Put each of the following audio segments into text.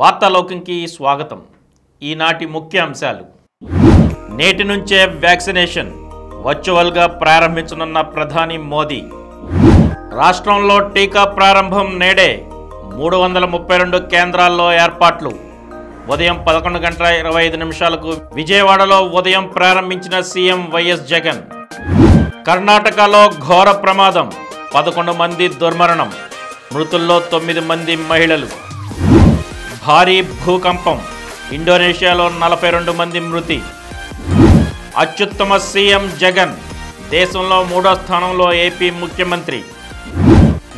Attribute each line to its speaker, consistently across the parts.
Speaker 1: వార్తాలోకంకి స్వాగతం ఈనాటి ముఖ్య అంశాలు నేటి నుంచే వ్యాక్సినేషన్ వర్చువల్గా ప్రారంభించనున్న ప్రధాని మోదీ రాష్ట్రంలో టీకా ప్రారంభం నేడే మూడు వందల ముప్పై రెండు కేంద్రాల్లో ఏర్పాట్లు ఉదయం పదకొండు గంటల ఇరవై ఐదు నిమిషాలకు విజయవాడలో ఉదయం ప్రారంభించిన సీఎం వైఎస్ జగన్ కర్ణాటకలో ఘోర ప్రమాదం పదకొండు మంది దుర్మరణం మృతుల్లో తొమ్మిది మంది మహిళలు భారీ భూకంపం ఇండోనేషియాలో నలభై రెండు మంది మృతి అత్యుత్తమ సీఎం జగన్ దేశంలో మూడో స్థానంలో ఏపీ ముఖ్యమంత్రి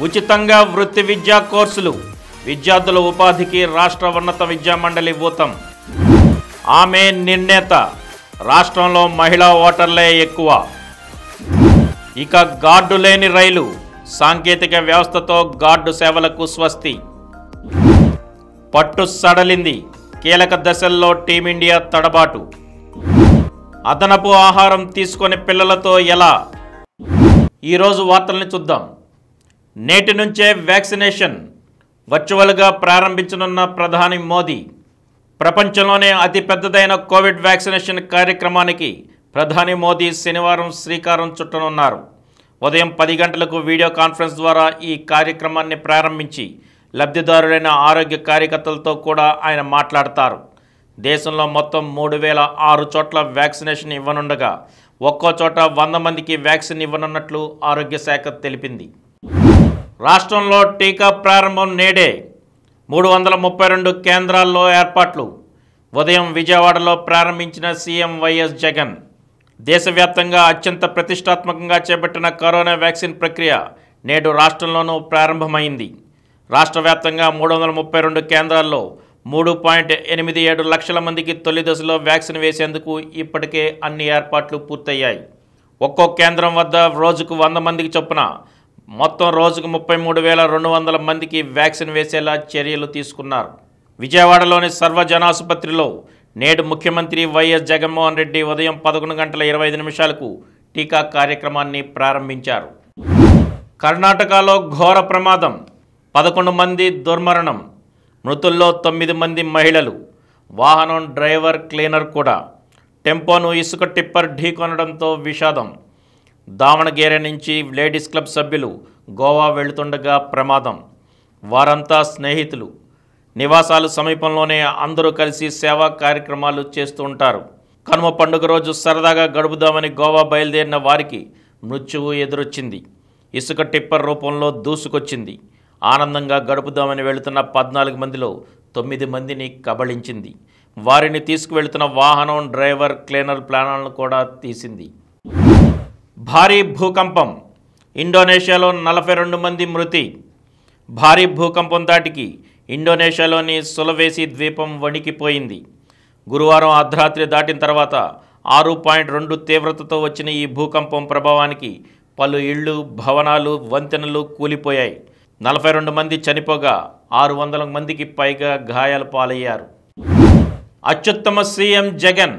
Speaker 1: ఉచితంగా వృత్తి విద్యా కోర్సులు విద్యార్థుల ఉపాధికి రాష్ట్ర ఉన్నత విద్యామండలి ఊతం ఆమె నిర్ణేత రాష్ట్రంలో మహిళా ఓటర్లే ఎక్కువ ఇక గార్డు లేని రైలు సాంకేతిక వ్యవస్థతో గార్డు సేవలకు స్వస్తి పట్టు సడలింది కీలక దశల్లో టీమిండియా తడబాటు అదనపు ఆహారం తీసుకొని పిల్లలతో ఎలా ఈరోజు వార్తల్ని చూద్దాం నేటి నుంచే వ్యాక్సినేషన్ వర్చువల్గా ప్రారంభించనున్న ప్రధాని మోదీ ప్రపంచంలోనే అతిపెద్దదైన కోవిడ్ వ్యాక్సినేషన్ కార్యక్రమానికి ప్రధాని మోదీ శనివారం శ్రీకారం చుట్టనున్నారు ఉదయం పది గంటలకు వీడియో కాన్ఫరెన్స్ ద్వారా ఈ కార్యక్రమాన్ని ప్రారంభించి లబ్ధిదారులైన ఆరోగ్య కార్యకర్తలతో కూడా ఆయన మాట్లాడతారు దేశంలో మొత్తం మూడు వేల ఆరు చోట్ల వ్యాక్సినేషన్ ఇవ్వనుండగా ఒక్కో చోట వంద మందికి వ్యాక్సిన్ ఇవ్వనున్నట్లు ఆరోగ్య శాఖ తెలిపింది రాష్ట్రంలో టీకా ప్రారంభం నేడే మూడు వందల ముప్పై రెండు కేంద్రాల్లో ఏర్పాట్లు ఉదయం విజయవాడలో ప్రారంభించిన సీఎం వైఎస్ జగన్ దేశవ్యాప్తంగా అత్యంత ప్రతిష్టాత్మకంగా చేపట్టిన కరోనా వ్యాక్సిన్ ప్రక్రియ నేడు రాష్ట్రంలోనూ ప్రారంభమైంది రాష్ట్ర వ్యాప్తంగా మూడు వందల ముప్పై రెండు కేంద్రాల్లో మూడు పాయింట్ ఎనిమిది ఏడు లక్షల మందికి తొలి దశలో వ్యాక్సిన్ వేసేందుకు ఇప్పటికే అన్ని ఏర్పాట్లు పూర్తయ్యాయి ఒక్కో కేంద్రం వద్ద రోజుకు వంద మందికి చొప్పున మొత్తం రోజుకు ముప్పై మూడు వేల రెండు వందల మందికి వ్యాక్సిన్ వేసేలా చర్యలు తీసుకున్నారు విజయవాడలోని సర్వజనాసుపత్రిలో నేడు ముఖ్యమంత్రి వైఎస్ జగన్మోహన్ రెడ్డి ఉదయం పదకొండు గంటల ఇరవై ఐదు నిమిషాలకు టీకా కార్యక్రమాన్ని ప్రారంభించారు కర్ణాటకలో ఘోర ప్రమాదం పదకొండు మంది దుర్మరణం మృతుల్లో తొమ్మిది మంది మహిళలు వాహనం డ్రైవర్ క్లీనర్ కూడా టెంపోను ఇసుక టిప్పర్ ఢీకొనడంతో విషాదం దావణగేర నుంచి లేడీస్ క్లబ్ సభ్యులు గోవా వెళుతుండగా ప్రమాదం వారంతా స్నేహితులు నివాసాలు సమీపంలోనే అందరూ కలిసి సేవా కార్యక్రమాలు చేస్తూ ఉంటారు కనుమ పండుగ రోజు సరదాగా గడుపుదామని గోవా బయలుదేరిన వారికి మృత్యువు ఎదురొచ్చింది ఇసుక టిప్పర్ రూపంలో దూసుకొచ్చింది ఆనందంగా గడుపుదామని వెళుతున్న పద్నాలుగు మందిలో తొమ్మిది మందిని కబళించింది వారిని తీసుకువెళ్తున్న వాహనం డ్రైవర్ క్లీనర్ ప్లానర్లను కూడా తీసింది భారీ భూకంపం ఇండోనేషియాలో నలభై రెండు మంది మృతి భారీ భూకంపం దాటికి ఇండోనేషియాలోని సులవేసి ద్వీపం వణికిపోయింది గురువారం అర్ధరాత్రి దాటిన తర్వాత ఆరు పాయింట్ రెండు తీవ్రతతో వచ్చిన ఈ భూకంపం ప్రభావానికి పలు ఇళ్ళు భవనాలు వంతెనలు కూలిపోయాయి నలభై రెండు మంది చనిపోగా ఆరు వందల మందికి పైగా గాయాల పాలయ్యారు అత్యుత్తమ సీఎం జగన్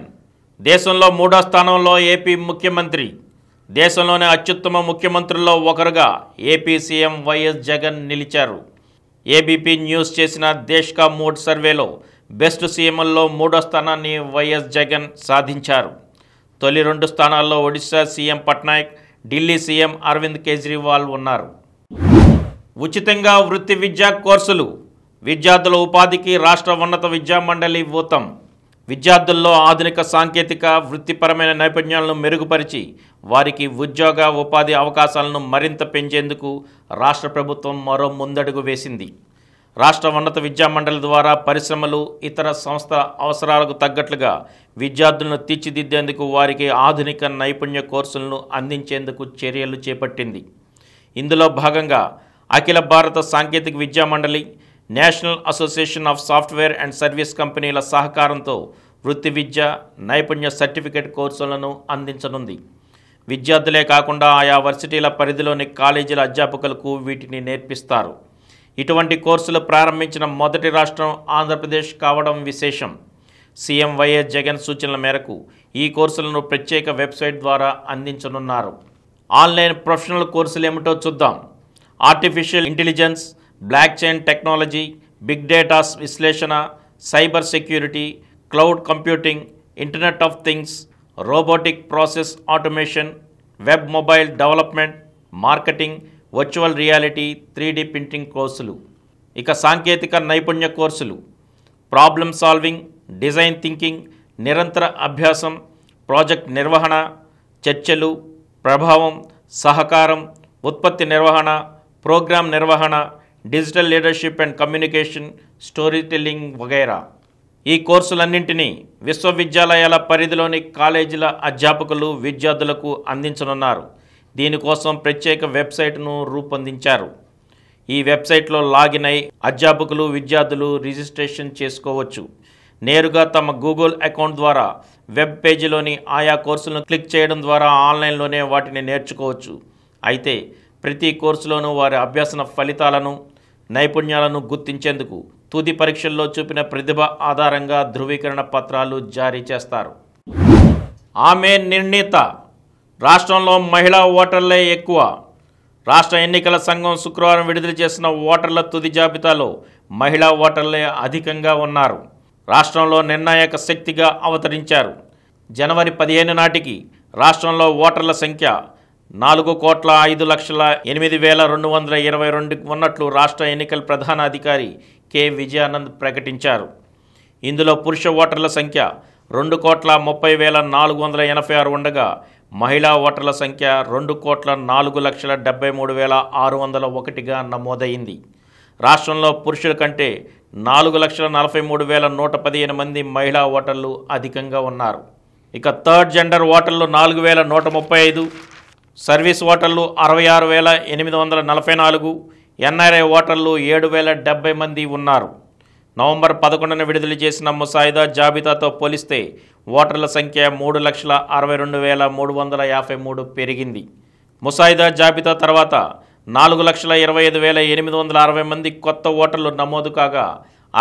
Speaker 1: దేశంలో మూడో స్థానంలో ఏపీ ముఖ్యమంత్రి దేశంలోనే అత్యుత్తమ ముఖ్యమంత్రుల్లో ఒకరుగా ఏపీ సీఎం వైఎస్ జగన్ నిలిచారు ఏబీపీ న్యూస్ చేసిన దేశ్ కా మూడ్ సర్వేలో బెస్ట్ సీఎంల్లో మూడో స్థానాన్ని వైఎస్ జగన్ సాధించారు తొలి రెండు స్థానాల్లో ఒడిశా సీఎం పట్నాయక్ ఢిల్లీ సీఎం అరవింద్ కేజ్రీవాల్ ఉన్నారు ఉచితంగా వృత్తి విద్యా కోర్సులు విద్యార్థుల ఉపాధికి రాష్ట్ర ఉన్నత విద్యా మండలి ఊతం విద్యార్థుల్లో ఆధునిక సాంకేతిక వృత్తిపరమైన నైపుణ్యాలను మెరుగుపరిచి వారికి ఉద్యోగ ఉపాధి అవకాశాలను మరింత పెంచేందుకు రాష్ట్ర ప్రభుత్వం మరో ముందడుగు వేసింది రాష్ట్ర ఉన్నత విద్యా మండలి ద్వారా పరిశ్రమలు ఇతర సంస్థల అవసరాలకు తగ్గట్లుగా విద్యార్థులను తీర్చిదిద్దేందుకు వారికి ఆధునిక నైపుణ్య కోర్సులను అందించేందుకు చర్యలు చేపట్టింది ఇందులో భాగంగా అఖిల భారత సాంకేతిక విద్యా మండలి National Association of Software and Service కంపెనీల సహకారంతో వృత్తి విద్య నైపుణ్య సర్టిఫికేట్ కోర్సులను అందించనుంది విద్యార్థులే కాకుండా ఆయా వర్సిటీల పరిధిలోని కాలేజీల అధ్యాపకులకు వీటిని నేర్పిస్తారు ఇటువంటి కోర్సులు ప్రారంభించిన మొదటి రాష్ట్రం ఆంధ్రప్రదేశ్ కావడం విశేషం సీఎం వైఎస్ జగన్ సూచనల మేరకు ఈ కోర్సులను ప్రత్యేక వెబ్సైట్ ద్వారా అందించనున్నారు ఆన్లైన్ ప్రొఫెషనల్ కోర్సులు ఏమిటో చూద్దాం artificial intelligence blockchain technology big data విశ్లేషణ cyber security cloud computing internet of things robotic process automation web mobile development marketing virtual reality three printing కోర్సులు ఇక సాంకేతిక నైపుణ్య కోర్సులు ప్రాబ్లమ్ సాల్వింగ్ డిజైన్ థింకింగ్ నిరంతర అభ్యాసం ప్రాజెక్ట్ నిర్వహణ చర్చలు ప్రభావం సహకారం ఉత్పత్తి నిర్వహణ ప్రోగ్రామ్ నిర్వహణ digital leadership and communication storytelling వగైరా ఈ కోర్సులన్నింటినీ విశ్వవిద్యాలయాల పరిధిలోని కాలేజీల అధ్యాపకులు విద్యార్థులకు అందించనున్నారు దీనికోసం ప్రత్యేక వెబ్సైట్ను రూపొందించారు ఈ వెబ్సైట్లో లాగిన్ అయి అధ్యాపకులు విద్యార్థులు రిజిస్ట్రేషన్ చేసుకోవచ్చు నేరుగా తమ గూగుల్ అకౌంట్ ద్వారా వెబ్ పేజీలోని ఆయా కోర్సులను క్లిక్ చేయడం ద్వారా ఆన్లైన్లోనే వాటిని నేర్చుకోవచ్చు అయితే ప్రతి కోర్సులోనూ వారి అభ్యసన ఫలితాలను నైపుణ్యాలను గుర్తించేందుకు తుది పరీక్షల్లో చూపిన ప్రతిభ ఆధారంగా ధృవీకరణ పత్రాలు జారీ చేస్తారు ఆమె నిర్ణీత రాష్ట్రంలో మహిళా ఓటర్లే ఎక్కువ రాష్ట్ర ఎన్నికల సంఘం శుక్రవారం విడుదల చేసిన ఓటర్ల తుది జాబితాలో మహిళా ఓటర్లే అధికంగా ఉన్నారు రాష్ట్రంలో నిర్ణాయక శక్తిగా అవతరించారు జనవరి పదిహేను నాటికి రాష్ట్రంలో ఓటర్ల సంఖ్య నాలుగు కోట్ల ఐదు లక్షల ఎనిమిది వేల రెండు వందల ఇరవై రెండు ఉన్నట్లు రాష్ట్ర ఎన్నికల ప్రధాన అధికారి కె విజయానంద్ ప్రకటించారు ఇందులో పురుష ఓటర్ల సంఖ్య రెండు కోట్ల ముప్పై వేల నాలుగు వందల ఎనభై ఆరు ఉండగా మహిళా ఓటర్ల సంఖ్య రెండు కోట్ల నాలుగు లక్షల డెబ్బై మూడు వేల ఆరు వందల ఒకటిగా నమోదైంది రాష్ట్రంలో పురుషుల కంటే నాలుగు లక్షల నలభై మూడు వేల నూట పదిహేను మంది మహిళా ఓటర్లు అధికంగా ఉన్నారు ఇక థర్డ్ జెండర్ ఓటర్లు నాలుగు వేల నూట ముప్పై ఐదు సర్వీస్ ఓటర్లు అరవై ఆరు వేల ఎనిమిది వందల నలభై నాలుగు ఎన్ఆర్ఐ ఓటర్లు ఏడు వేల డెబ్బై మంది ఉన్నారు నవంబర్ పదకొండున విడుదల చేసిన ముసాయిదా జాబితాతో పోలిస్తే ఓటర్ల సంఖ్య మూడు లక్షల అరవై రెండు వేల మూడు వందల యాభై మూడు పెరిగింది ముసాయిదా జాబితా తర్వాత నాలుగు లక్షల ఇరవై ఐదు వేల ఎనిమిది వందల అరవై మంది కొత్త ఓటర్లు నమోదు కాగా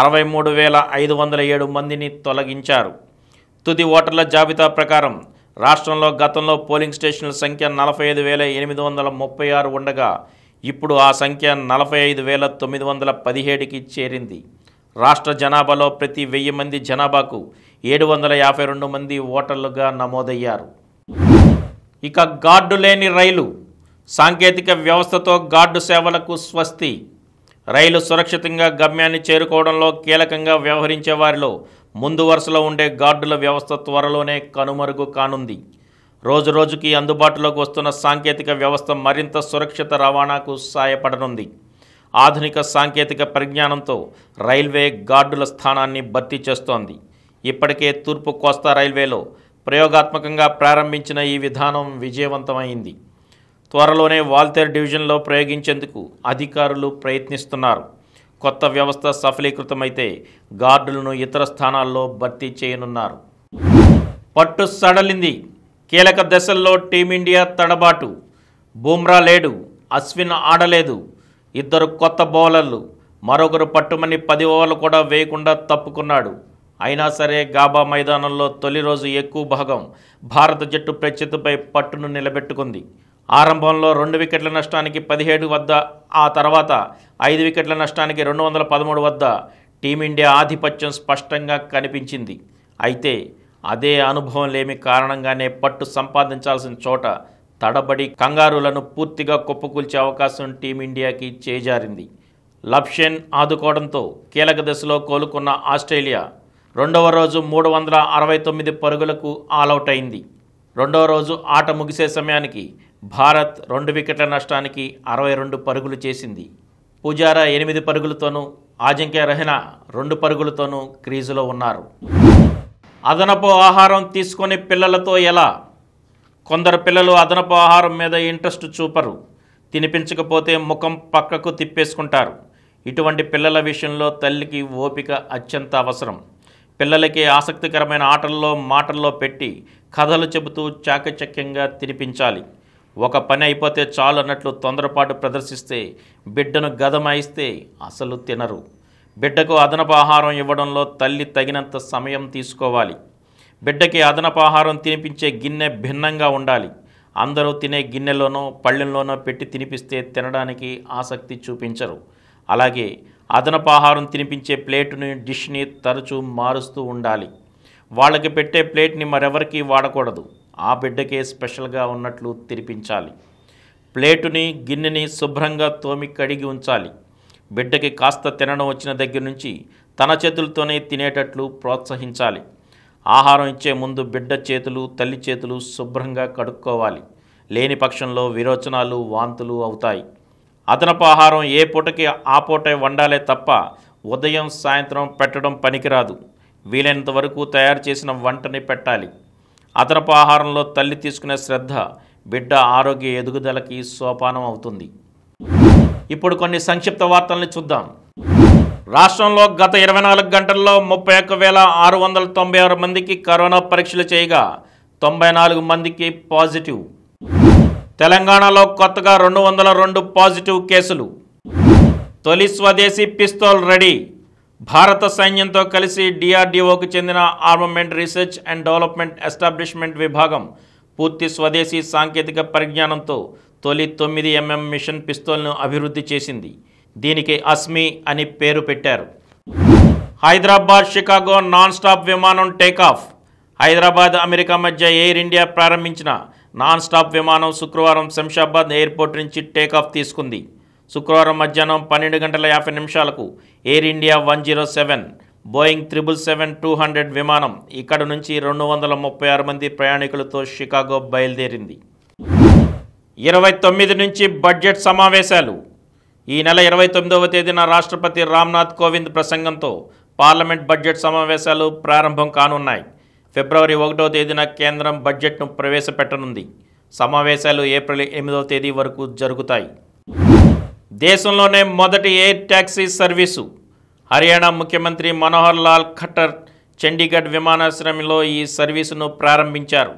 Speaker 1: అరవై మూడు వేల ఐదు వందల ఏడు మందిని తొలగించారు తుది ఓటర్ల జాబితా ప్రకారం రాష్ట్రంలో గతంలో పోలింగ్ స్టేషన్ల సంఖ్య నలభై ఐదు వేల ఎనిమిది వందల ముప్పై ఆరు ఉండగా ఇప్పుడు ఆ సంఖ్య నలభై ఐదు వేల తొమ్మిది వందల పదిహేడుకి చేరింది రాష్ట్ర జనాభాలో ప్రతి వెయ్యి మంది జనాభాకు ఏడు వందల యాభై రెండు మంది ఓటర్లుగా నమోదయ్యారు ఇక గార్డు లేని రైలు సాంకేతిక వ్యవస్థతో గార్డు సేవలకు స్వస్తి రైలు సురక్షితంగా గమ్యాన్ని చేరుకోవడంలో కీలకంగా వ్యవహరించే వారిలో ముందు వరుసలో ఉండే గార్డుల వ్యవస్థ త్వరలోనే కనుమరుగు కానుంది రోజురోజుకి అందుబాటులోకి వస్తున్న సాంకేతిక వ్యవస్థ మరింత సురక్షిత రవాణాకు సాయపడనుంది ఆధునిక సాంకేతిక పరిజ్ఞానంతో రైల్వే గార్డుల స్థానాన్ని భర్తీ చేస్తోంది ఇప్పటికే తూర్పు కోస్తా రైల్వేలో ప్రయోగాత్మకంగా ప్రారంభించిన ఈ విధానం విజయవంతమైంది త్వరలోనే వాల్తేర్ డివిజన్లో ప్రయోగించేందుకు అధికారులు ప్రయత్నిస్తున్నారు కొత్త వ్యవస్థ సఫలీకృతమైతే గార్డులను ఇతర స్థానాల్లో భర్తీ చేయనున్నారు పట్టు సడలింది కీలక దశల్లో టీమిండియా తడబాటు బూమ్రా లేడు అశ్విన్ ఆడలేదు ఇద్దరు కొత్త బౌలర్లు మరొకరు పట్టుమని పది ఓవర్లు కూడా వేయకుండా తప్పుకున్నాడు అయినా సరే గాబా మైదానంలో తొలి రోజు ఎక్కువ భాగం భారత జట్టు ప్రత్యర్థిపై పట్టును నిలబెట్టుకుంది ఆరంభంలో రెండు వికెట్ల నష్టానికి పదిహేడు వద్ద ఆ తర్వాత ఐదు వికెట్ల నష్టానికి రెండు వందల పదమూడు వద్ద టీమిండియా ఆధిపత్యం స్పష్టంగా కనిపించింది అయితే అదే అనుభవం లేమి కారణంగానే పట్టు సంపాదించాల్సిన చోట తడబడి కంగారులను పూర్తిగా కుప్పకూల్చే అవకాశం టీమిండియాకి చేజారింది లప్షన్ ఆదుకోవడంతో కీలక దశలో కోలుకున్న ఆస్ట్రేలియా రెండవ రోజు మూడు వందల అరవై తొమ్మిది పరుగులకు అవుట్ అయింది రెండవ రోజు ఆట ముగిసే సమయానికి భారత్ రెండు వికెట్ల నష్టానికి అరవై రెండు పరుగులు చేసింది పుజారా ఎనిమిది పరుగులతోనూ ఆజంక్య రహన రెండు పరుగులతోనూ క్రీజులో ఉన్నారు అదనపు ఆహారం తీసుకొని పిల్లలతో ఎలా కొందరు పిల్లలు అదనపు ఆహారం మీద ఇంట్రెస్ట్ చూపరు తినిపించకపోతే ముఖం పక్కకు తిప్పేసుకుంటారు ఇటువంటి పిల్లల విషయంలో తల్లికి ఓపిక అత్యంత అవసరం పిల్లలకి ఆసక్తికరమైన ఆటల్లో మాటల్లో పెట్టి కథలు చెబుతూ చాకచక్యంగా తినిపించాలి ఒక పని అయిపోతే చాలు అన్నట్లు తొందరపాటు ప్రదర్శిస్తే బిడ్డను గదమాయిస్తే అసలు తినరు బిడ్డకు అదనపు ఆహారం ఇవ్వడంలో తల్లి తగినంత సమయం తీసుకోవాలి బిడ్డకి అదనపు ఆహారం తినిపించే గిన్నె భిన్నంగా ఉండాలి అందరూ తినే గిన్నెలోనో పళ్ళెంలోనో పెట్టి తినిపిస్తే తినడానికి ఆసక్తి చూపించరు అలాగే అదనపు ఆహారం తినిపించే ప్లేటుని డిష్ని తరచూ మారుస్తూ ఉండాలి వాళ్ళకి పెట్టే ప్లేట్ని మరెవరికీ వాడకూడదు ఆ బిడ్డకే స్పెషల్గా ఉన్నట్లు తినిపించాలి ప్లేటుని గిన్నెని శుభ్రంగా తోమి కడిగి ఉంచాలి బిడ్డకి కాస్త తినడం వచ్చిన దగ్గర నుంచి తన చేతులతోనే తినేటట్లు ప్రోత్సహించాలి ఆహారం ఇచ్చే ముందు బిడ్డ చేతులు తల్లి చేతులు శుభ్రంగా కడుక్కోవాలి లేని పక్షంలో విరోచనాలు వాంతులు అవుతాయి అదనపు ఆహారం ఏ పూటకి ఆ పూటే వండాలే తప్ప ఉదయం సాయంత్రం పెట్టడం పనికిరాదు వీలైనంత వరకు తయారు చేసిన వంటని పెట్టాలి అదనపు ఆహారంలో తల్లి తీసుకునే శ్రద్ధ బిడ్డ ఆరోగ్య ఎదుగుదలకి సోపానం అవుతుంది ఇప్పుడు కొన్ని సంక్షిప్త వార్తల్ని చూద్దాం రాష్ట్రంలో గత ఇరవై నాలుగు గంటల్లో ముప్పై ఒక్క వేల ఆరు వందల తొంభై ఆరు మందికి కరోనా పరీక్షలు చేయగా తొంభై నాలుగు మందికి పాజిటివ్ తెలంగాణలో కొత్తగా రెండు వందల రెండు పాజిటివ్ కేసులు తొలి స్వదేశీ పిస్తోల్ రెడీ భారత సైన్యంతో కలిసి డిఆర్డీఓకు చెందిన armament research and development establishment విభాగం పూర్తి స్వదేశీ సాంకేతిక పరిజ్ఞానంతో తొలి తొమ్మిది ఎంఎం మిషన్ పిస్తోల్ను అభివృద్ధి చేసింది దీనికి అస్మి అని పేరు పెట్టారు హైదరాబాద్ షికాగో నాన్ స్టాప్ విమానం టేకాఫ్ హైదరాబాద్ అమెరికా మధ్య ఎయిర్ ఇండియా ప్రారంభించిన నాన్ స్టాప్ విమానం శుక్రవారం శంషాబాద్ ఎయిర్పోర్ట్ నుంచి టేకాఫ్ తీసుకుంది శుక్రవారం మధ్యాహ్నం పన్నెండు గంటల యాభై నిమిషాలకు Air India one zero seven Boeing triple seven two hundred విమానం ఇక్కడ నుంచి రెండు వందల ముప్పై ఆరు మంది ప్రయాణికులతో షికాగో బయలుదేరింది ఇరవై తొమ్మిది నుంచి బడ్జెట్ సమావేశాలు ఈ నెల ఇరవై తొమ్మిదవ తేదీన రాష్ట్రపతి రామ్నాథ్ కోవింద్ ప్రసంగంతో పార్లమెంట్ బడ్జెట్ సమావేశాలు ప్రారంభం కానున్నాయి ఫిబ్రవరి ఒకటో తేదీన కేంద్రం బడ్జెట్ను ప్రవేశపెట్టనుంది సమావేశాలు ఏప్రిల్ ఎనిమిదవ తేదీ వరకు జరుగుతాయి దేశంలోనే మొదటి ఎయిర్ ట్యాక్సీ సర్వీసు హర్యానా ముఖ్యమంత్రి మనోహర్ లాల్ ఖట్టర్ చండీగఢ్ విమానాశ్రయంలో ఈ సర్వీసును ప్రారంభించారు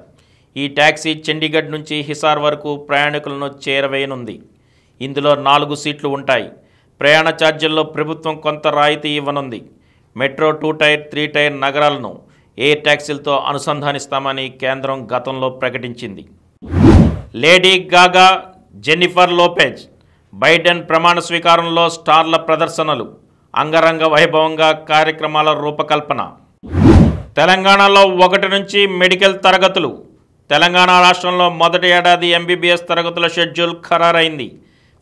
Speaker 1: ఈ ట్యాక్సీ చండీగఢ్ నుంచి హిసార్ వరకు ప్రయాణికులను చేరవేయనుంది ఇందులో నాలుగు సీట్లు ఉంటాయి ప్రయాణ ఛార్జీల్లో ప్రభుత్వం కొంత రాయితీ ఇవ్వనుంది metro two tier three tier నగరాలను ఎయిర్ ట్యాక్సీలతో అనుసంధానిస్తామని కేంద్రం గతంలో ప్రకటించింది Lady Gaga Jennifer Lopez Biden ప్రమాణ స్వీకారంలో స్టార్ల ప్రదర్శనలు అంగరంగ వైభవంగా కార్యక్రమాల రూపకల్పన తెలంగాణలో ఒకటి నుంచి మెడికల్ తరగతులు తెలంగాణ రాష్ట్రంలో మొదటి ఏడాది ఎంబీబీఎస్ తరగతుల షెడ్యూల్ ఖరారైంది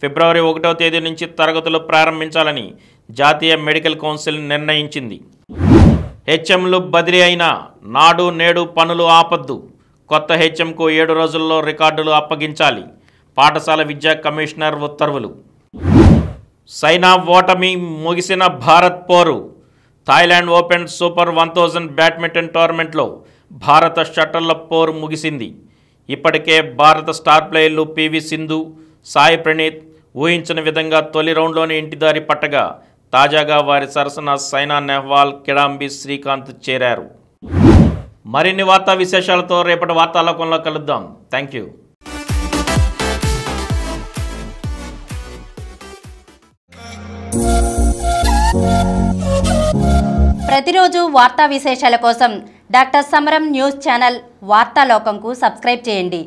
Speaker 1: ఫిబ్రవరి ఒకటో తేదీ నుంచి తరగతులు ప్రారంభించాలని జాతీయ మెడికల్ కౌన్సిల్ నిర్ణయించింది హెచ్ఎంలు బదిలీ అయిన నాడు నేడు పనులు ఆపద్దు కొత్త హెచ్ఎంకు ఏడు రోజుల్లో రికార్డులు అప్పగించాలి పాఠశాల విద్యా కమిషనర్ ఉత్తర్వులు సైనా ఓటమి ముగిసిన భారత్ పోరు Thailand open super one thousand badminton టోర్నమెంట్లో భారత షటర్ల పోరు ముగిసింది ఇప్పటికే భారత స్టార్ ప్లేయర్లు పివి సింధు సాయి ప్రణీత్ ఊహించిన విధంగా తొలి రౌండ్లోనే ఇంటిదారి పట్టగా తాజాగా వారి సరసన సైనా నెహ్వాల్ కిడాంబి శ్రీకాంత్ చేరారు మరిన్ని వార్తా విశేషాలతో రేపటి వార్తాలోకంలో కలుద్దాం థ్యాంక్ యూ ప్రతిరోజు వార్తా విశేషాల కోసం డాక్టర్ సమరం న్యూస్ ఛానల్ వార్తాలోకంకు సబ్స్క్రైబ్ చేయండి